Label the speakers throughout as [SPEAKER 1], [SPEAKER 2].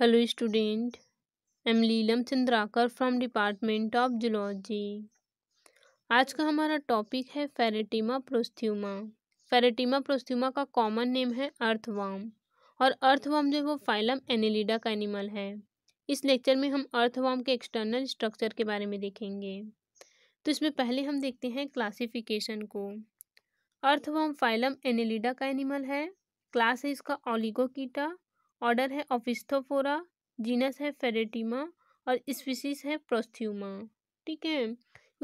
[SPEAKER 1] hello student M Leelam Chandrakar from department of zoology आज का हमारा टॉपिक है फेरेटिमा प्रोस्थ्यूमा फेरेटिमा प्रोस्थ्यूमा का कॉमन नेम है अर्थवाम और अर्थवाम जो है वो फाइलम एनिलिडा का एनिमल है इस लेक्चर में हम अर्थवाम के एक्सटर्नल स्ट्रक्चर के बारे में देखेंगे तो इसमें पहले हम देखते हैं क्लासीफिकेशन को अर्थवाम फाइलम एनिलिडा का एनिमल है क्लास है इसका ओलिगोकीटा ऑर्डर है ऑफिस्थोफोरा जीनस है फेरेटिमा और स्पीसीज है प्रोस्थ्यूमा ठीक है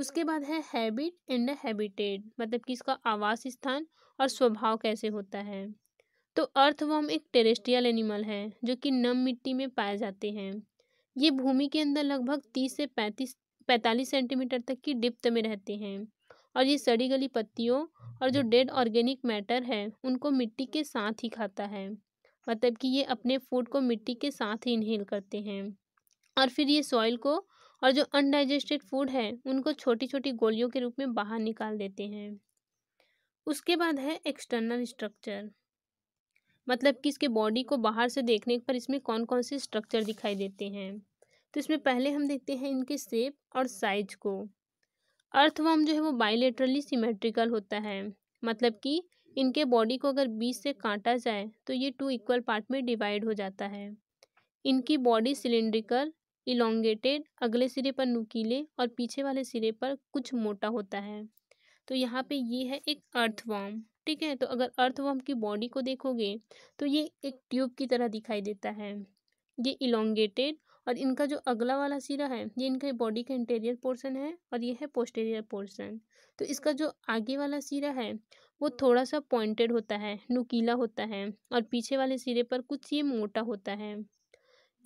[SPEAKER 1] उसके बाद है हैबिट एंड हैबिटेट मतलब कि इसका आवास स्थान और स्वभाव कैसे होता है तो अर्थवॉर्म एक टेरेस्ट्रियल एनिमल है जो कि नम मिट्टी में पाए जाते हैं ये भूमि के अंदर लगभग तीस से पैंतीस पैंतालीस सेंटीमीटर तक की डिप्त में रहते हैं और ये सड़ी गली पत्तियों और जो डेड ऑर्गेनिक मैटर है उनको मिट्टी के साथ ही खाता है मतलब कि ये अपने फूड को मिट्टी के साथ ही इनहेल करते हैं और फिर ये सॉइल को और जो अनडाइजेस्टेड फूड है उनको छोटी छोटी गोलियों के रूप में बाहर निकाल देते हैं उसके बाद है एक्सटर्नल स्ट्रक्चर मतलब कि इसके बॉडी को बाहर से देखने पर इसमें कौन कौन से स्ट्रक्चर दिखाई देते हैं तो इसमें पहले हम देखते हैं इनके सेप और साइज को अर्थवर्म जो है वो बाइलेटरली सिमेट्रिकल होता है मतलब कि इनके बॉडी को अगर बीच से काटा जाए तो ये टू इक्वल पार्ट में डिवाइड हो जाता है इनकी बॉडी सिलेंड्रिकल इलोंगेटेड अगले सिरे पर नुकीले और पीछे वाले सिरे पर कुछ मोटा होता है तो यहाँ पे ये है एक अर्थवॉर्म ठीक है तो अगर अर्थवॉर्म की बॉडी को देखोगे तो ये एक ट्यूब की तरह दिखाई देता है ये इलोंगेटेड और इनका जो अगला वाला सिरा है ये इनके बॉडी का इंटीरियर पोर्सन है और ये है पोस्टेरियर पोर्सन तो इसका जो आगे वाला सिरा है वो थोड़ा सा पॉइंटेड होता है नुकीला होता है और पीछे वाले सिरे पर कुछ ये मोटा होता है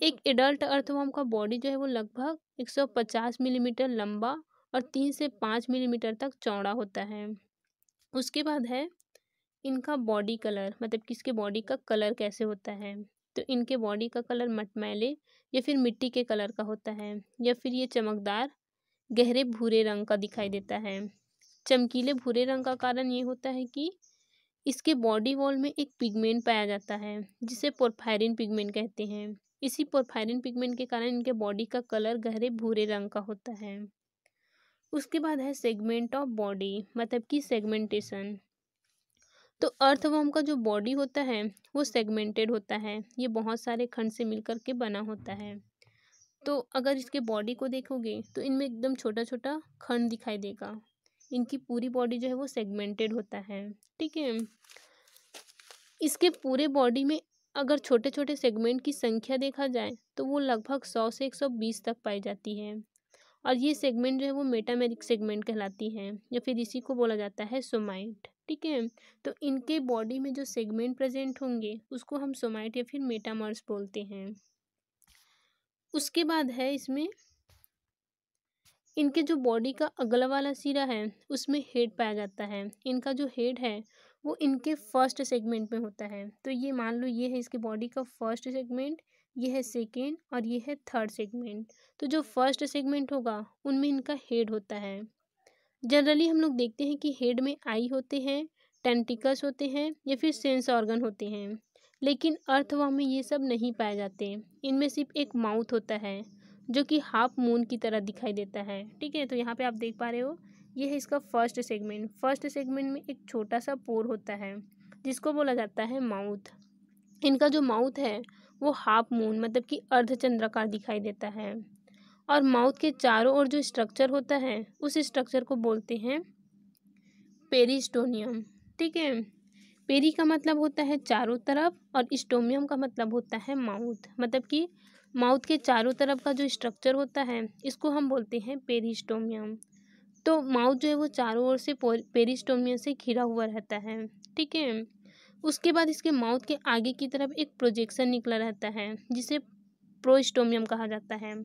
[SPEAKER 1] एक एडल्ट अर्थवॉर्म का बॉडी जो है वो लगभग 150 मिलीमीटर mm लंबा और तीन से पाँच मिलीमीटर mm तक चौड़ा होता है उसके बाद है इनका बॉडी कलर मतलब कि इसके बॉडी का कलर कैसे होता है तो इनके बॉडी का कलर मटमैले या फिर मिट्टी के कलर का होता है या फिर ये चमकदार गहरे भूरे रंग का दिखाई देता है चमकीले भूरे रंग का कारण ये होता है कि इसके बॉडी वॉल में एक पिगमेंट पाया जाता है जिसे पोरफायरिन पिगमेंट कहते हैं इसी पोरफायरिन पिगमेंट के कारण इनके बॉडी का कलर गहरे भूरे रंग का होता है उसके बाद है सेगमेंट ऑफ बॉडी मतलब कि सेगमेंटेशन तो अर्थवर्म का जो बॉडी होता है वो सेगमेंटेड होता है ये बहुत सारे खंड से मिलकर के बना होता है तो अगर इसके बॉडी को देखोगे तो इनमें एकदम छोटा छोटा खंड दिखाई देगा इनकी पूरी बॉडी जो है वो सेगमेंटेड होता है ठीक है इसके पूरे बॉडी में अगर छोटे छोटे सेगमेंट की संख्या देखा जाए तो वो लगभग सौ से एक सौ बीस तक पाई जाती है और ये सेगमेंट जो है वो मेटामेरिक सेगमेंट कहलाती है या फिर इसी को बोला जाता है सोमाइट ठीक है तो इनके बॉडी में जो सेगमेंट प्रेजेंट होंगे उसको हम सोमाइट या फिर मेटामर्स बोलते हैं उसके बाद है इसमें इनके जो बॉडी का अगला वाला सिरा है उसमें हेड पाया जाता है इनका जो हेड है वो इनके फर्स्ट सेगमेंट में होता है तो ये मान लो ये है इसके बॉडी का फर्स्ट सेगमेंट ये है सेकेंड और ये है थर्ड सेगमेंट तो जो फर्स्ट सेगमेंट होगा उनमें इनका हेड होता है जनरली हम लोग देखते हैं कि हेड में आई होते हैं टेंटिकल्स होते हैं या फिर सेंस ऑर्गन होते हैं लेकिन अर्थवा में ये सब नहीं पाए जाते इनमें सिर्फ एक माउथ होता है जो कि हाफ मून की तरह दिखाई देता है ठीक है तो यहाँ पे आप देख पा रहे हो ये है इसका फर्स्ट सेगमेंट फर्स्ट सेगमेंट में एक छोटा सा पोर होता है जिसको बोला जाता है माउथ इनका जो माउथ है वो हाफ मून मतलब कि अर्धचंद्रकार दिखाई देता है और माउथ के चारों ओर जो स्ट्रक्चर होता है उस स्ट्रक्चर को बोलते हैं पेरिस्टोनियम ठीक है पेरी का मतलब होता है चारों तरफ और स्टोमियम का मतलब होता है माउथ मतलब कि माउथ के चारों तरफ का जो स्ट्रक्चर होता है इसको हम बोलते हैं पेरिस्टोमियम तो माउथ जो है वो चारों ओर से पेरिस्टोमियम से घिरा हुआ रहता है ठीक है उसके बाद इसके माउथ के आगे की तरफ एक प्रोजेक्शन निकला रहता है जिसे प्रोस्टोमियम कहा जाता है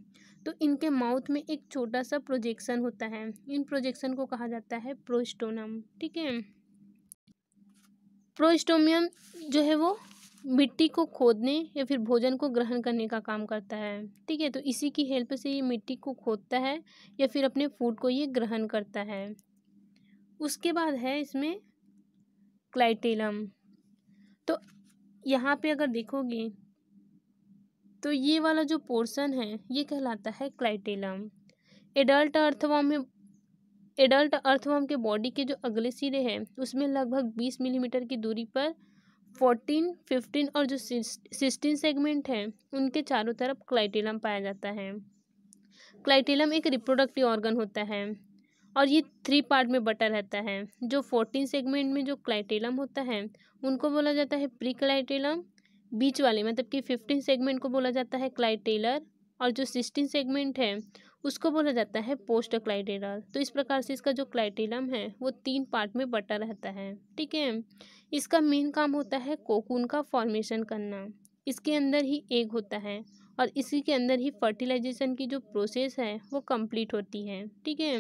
[SPEAKER 1] तो इनके माउथ में एक छोटा सा प्रोजेक्शन होता है इन प्रोजेक्शन को कहा जाता है प्रोस्टोनम ठीक है प्रोस्टोमियम जो है वो मिट्टी को खोदने या फिर भोजन को ग्रहण करने का काम करता है ठीक है तो इसी की हेल्प से ये मिट्टी को खोदता है या फिर अपने फूड को ये ग्रहण करता है उसके बाद है इसमें क्लाइटेलम तो यहाँ पे अगर देखोगे तो ये वाला जो पोर्शन है ये कहलाता है क्लाइटेलम एडल्ट अर्थवॉम में एडल्ट अर्थवॉम के बॉडी के जो अगले सिरे हैं उसमें लगभग बीस मिलीमीटर की दूरी पर फोर्टीन फिफ्टीन और जो सिक्सटीन सेगमेंट हैं उनके चारों तरफ क्लाइटिलम पाया जाता है क्लाइटिलम एक रिप्रोडक्टिव ऑर्गन होता है और ये थ्री पार्ट में बटा रहता है जो फोर्टीन सेगमेंट में जो क्लाइटेलम होता है उनको बोला जाता है प्री क्लाइटेलम बीच वाले मतलब कि फिफ्टीन सेगमेंट को बोला जाता है क्लाइटेलर और जो सिक्सटीन सेगमेंट है उसको बोला जाता है पोस्ट क्लाइटेरल तो इस प्रकार से इसका जो क्लाइटेलम है वो तीन पार्ट में बटा रहता है ठीक है इसका मेन काम होता है कोकून का फॉर्मेशन करना इसके अंदर ही एग होता है और इसी के अंदर ही फर्टिलाइजेशन की जो प्रोसेस है वो कंप्लीट होती है ठीक है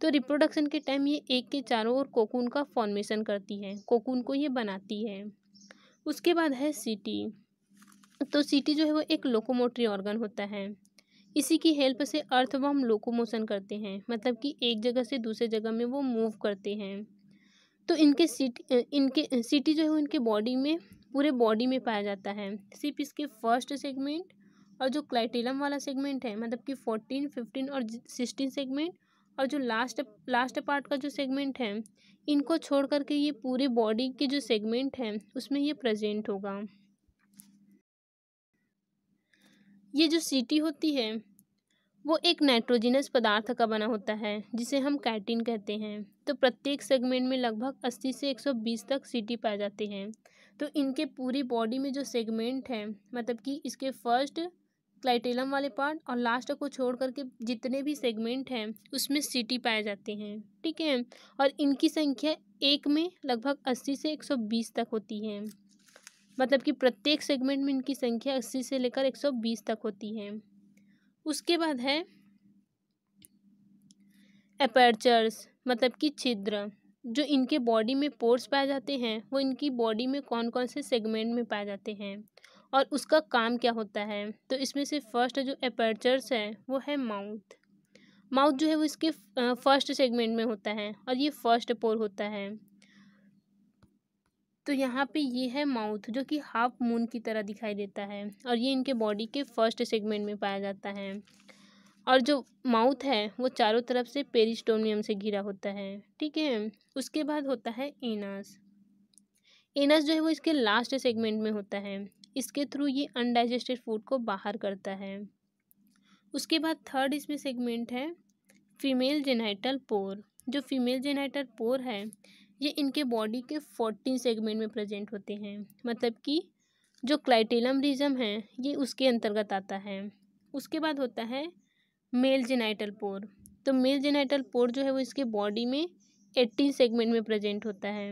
[SPEAKER 1] तो रिप्रोडक्शन के टाइम ये एक के चारों ओर कोकून का फॉर्मेशन करती है कोकून को ये बनाती है उसके बाद है सीटी तो सीटी जो है वो एक लोकोमोटरी ऑर्गन होता है इसी की हेल्प से अर्थ व हम लोकोमोशन करते हैं मतलब कि एक जगह से दूसरे जगह में वो मूव करते हैं तो इनके सिटी इनके सिटी जो है इनके बॉडी में पूरे बॉडी में पाया जाता है सिर्फ इसके फर्स्ट सेगमेंट और जो क्लाइटेलम वाला सेगमेंट है मतलब कि फोर्टीन फिफ्टीन और सिक्सटीन सेगमेंट और जो लास्ट लास्ट पार्ट का जो सेगमेंट है इनको छोड़ करके ये पूरे बॉडी के जो सेगमेंट हैं उसमें ये प्रेजेंट होगा ये जो सीटी होती है वो एक नाइट्रोजिनस पदार्थ का बना होता है जिसे हम कैटिन कहते हैं तो प्रत्येक सेगमेंट में लगभग 80 से 120 तक सीटी पाए जाते हैं तो इनके पूरी बॉडी में जो सेगमेंट है मतलब कि इसके फर्स्ट क्लाइटेलम वाले पार्ट और लास्ट को छोड़ करके जितने भी सेगमेंट हैं उसमें सीटी पाए जाते हैं ठीक है और इनकी संख्या एक में लगभग अस्सी से एक सौ बीस तक होती है मतलब कि प्रत्येक सेगमेंट में इनकी संख्या अस्सी से लेकर एक सौ बीस तक होती है उसके बाद है अपर्चर्स मतलब कि छिद्र जो इनके बॉडी में पोर्स पाए जाते हैं वो इनकी बॉडी में कौन कौन से सेगमेंट में पाए जाते हैं और उसका काम क्या होता है तो इसमें से फर्स्ट जो एपर्चर्स है वो है माउथ माउथ जो है वो इसके फर्स्ट सेगमेंट में होता है और ये फर्स्ट पोर होता है तो यहाँ पे ये है माउथ जो कि हाफ मून की तरह दिखाई देता है और ये इनके बॉडी के फर्स्ट सेगमेंट में पाया जाता है और जो माउथ है वो चारों तरफ से पेरिस्टोमियम से घिरा होता है ठीक है उसके बाद होता है एनास एनस जो है वो इसके लास्ट सेगमेंट में होता है इसके थ्रू ये अनडाइजेस्टेड फूड को बाहर करता है उसके बाद थर्ड इसमें सेगमेंट है फीमेल जेनाइटल पोर जो फीमेल जेनाइटल पोर है ये इनके बॉडी के फोर्टीन सेगमेंट में प्रेजेंट होते हैं मतलब कि जो क्लाइटेलम रीजम है ये उसके अंतर्गत आता है उसके बाद होता है मेल जेनाइटल पोर तो मेल जेनाइटल पोर जो है वो इसके बॉडी में एट्टीन सेगमेंट में प्रेजेंट होता है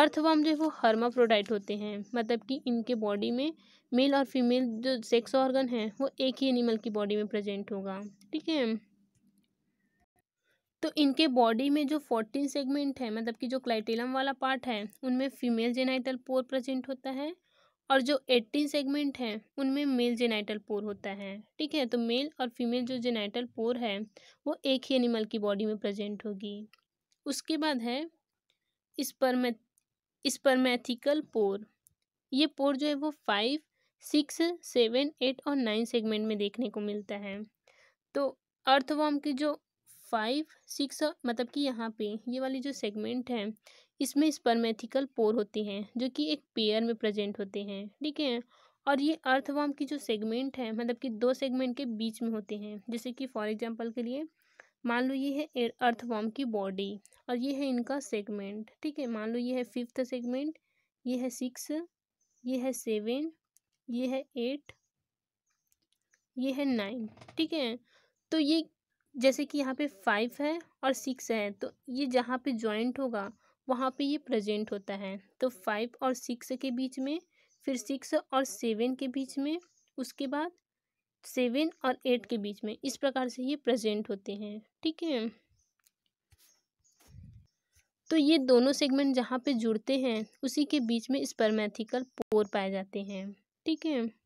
[SPEAKER 1] अर्थवर्म जो है वो हर्माफ्रोडाइट होते हैं मतलब कि इनके बॉडी में मेल और फीमेल जो सेक्स ऑर्गन है वो एक ही एनिमल की बॉडी में प्रेजेंट होगा ठीक है तो इनके बॉडी में जो फोर्टीन सेगमेंट है मतलब कि जो क्लाइटेलम वाला पार्ट है उनमें फीमेल जेनाइटल पोर प्रेजेंट होता है और जो एट्टीन सेगमेंट है उनमें मेल जेनाइटल पोर होता है ठीक है तो मेल और फीमेल जो जेनाइटल पोर है वो एक ही एनिमल की बॉडी में प्रेजेंट होगी उसके बाद है इस परमेथिकल पोर ये पोर जो है वो फाइव सिक्स सेवन एट और नाइन सेगमेंट में देखने को मिलता है तो अर्थवॉर्म की जो फाइव सिक्स मतलब कि यहाँ पे ये वाली जो सेगमेंट है इसमें स्पर्मेथिकल पोर होते हैं जो कि एक पेयर में प्रेजेंट होते हैं ठीक है और ये अर्थवाम की जो सेगमेंट है मतलब कि दो सेगमेंट के बीच में होते हैं जैसे कि फॉर एग्जांपल के लिए मान लो ये है अर्थवाम की बॉडी और ये है इनका सेगमेंट ठीक है मान लो ये है फिफ्थ सेगमेंट ये है सिक्स ये है सेवन ये है एट ये है नाइन ठीक है तो ये जैसे कि यहाँ पे फाइव है और सिक्स है तो ये जहाँ पे ज्वाइंट होगा वहाँ पे ये प्रेजेंट होता है तो फाइव और सिक्स के बीच में फिर सिक्स और सेवन के बीच में उसके बाद सेवन और एट के बीच में इस प्रकार से ये प्रेजेंट होते हैं ठीक है तो ये दोनों सेगमेंट जहाँ पे जुड़ते हैं उसी के बीच में स्पर्मेथिकल पोर पाए जाते हैं ठीक है